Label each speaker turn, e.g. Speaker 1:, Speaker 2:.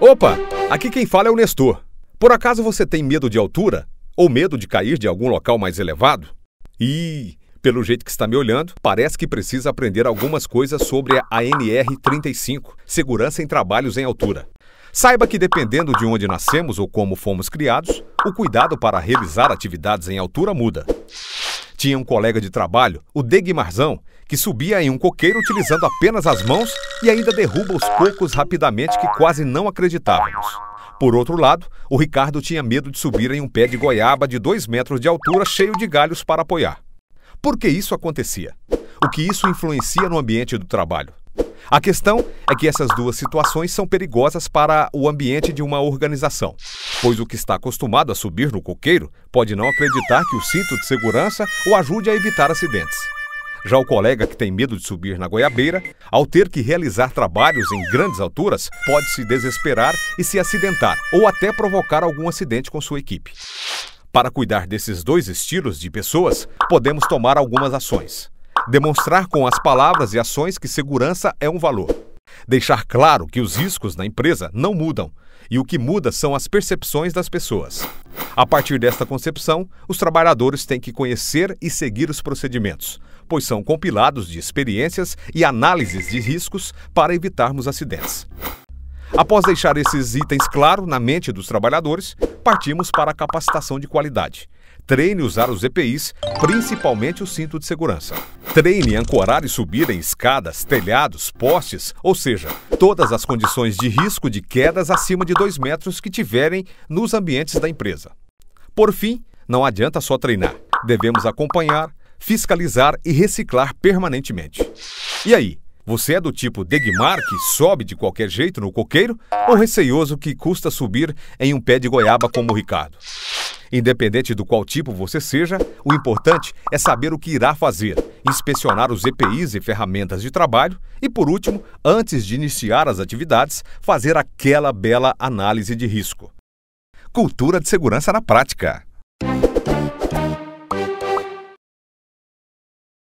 Speaker 1: Opa, aqui quem fala é o Nestor. Por acaso você tem medo de altura? Ou medo de cair de algum local mais elevado? Ih, pelo jeito que está me olhando, parece que precisa aprender algumas coisas sobre a ANR 35 Segurança em Trabalhos em Altura. Saiba que dependendo de onde nascemos ou como fomos criados, o cuidado para realizar atividades em altura muda. Tinha um colega de trabalho, o Deguimarzão, que subia em um coqueiro utilizando apenas as mãos e ainda derruba os cocos rapidamente que quase não acreditávamos. Por outro lado, o Ricardo tinha medo de subir em um pé de goiaba de 2 metros de altura cheio de galhos para apoiar. Por que isso acontecia? O que isso influencia no ambiente do trabalho? A questão é que essas duas situações são perigosas para o ambiente de uma organização, pois o que está acostumado a subir no coqueiro pode não acreditar que o cinto de segurança o ajude a evitar acidentes. Já o colega que tem medo de subir na goiabeira, ao ter que realizar trabalhos em grandes alturas, pode se desesperar e se acidentar ou até provocar algum acidente com sua equipe. Para cuidar desses dois estilos de pessoas, podemos tomar algumas ações demonstrar com as palavras e ações que segurança é um valor. Deixar claro que os riscos na empresa não mudam e o que muda são as percepções das pessoas. A partir desta concepção, os trabalhadores têm que conhecer e seguir os procedimentos, pois são compilados de experiências e análises de riscos para evitarmos acidentes. Após deixar esses itens claros na mente dos trabalhadores, partimos para a capacitação de qualidade. Treine usar os EPIs, principalmente o cinto de segurança. Treine ancorar e subir em escadas, telhados, postes, ou seja, todas as condições de risco de quedas acima de 2 metros que tiverem nos ambientes da empresa. Por fim, não adianta só treinar. Devemos acompanhar, fiscalizar e reciclar permanentemente. E aí, você é do tipo Degmar que sobe de qualquer jeito no coqueiro ou receioso que custa subir em um pé de goiaba como o Ricardo? Independente do qual tipo você seja, o importante é saber o que irá fazer inspecionar os EPIs e ferramentas de trabalho e, por último, antes de iniciar as atividades, fazer aquela bela análise de risco. Cultura de segurança na prática.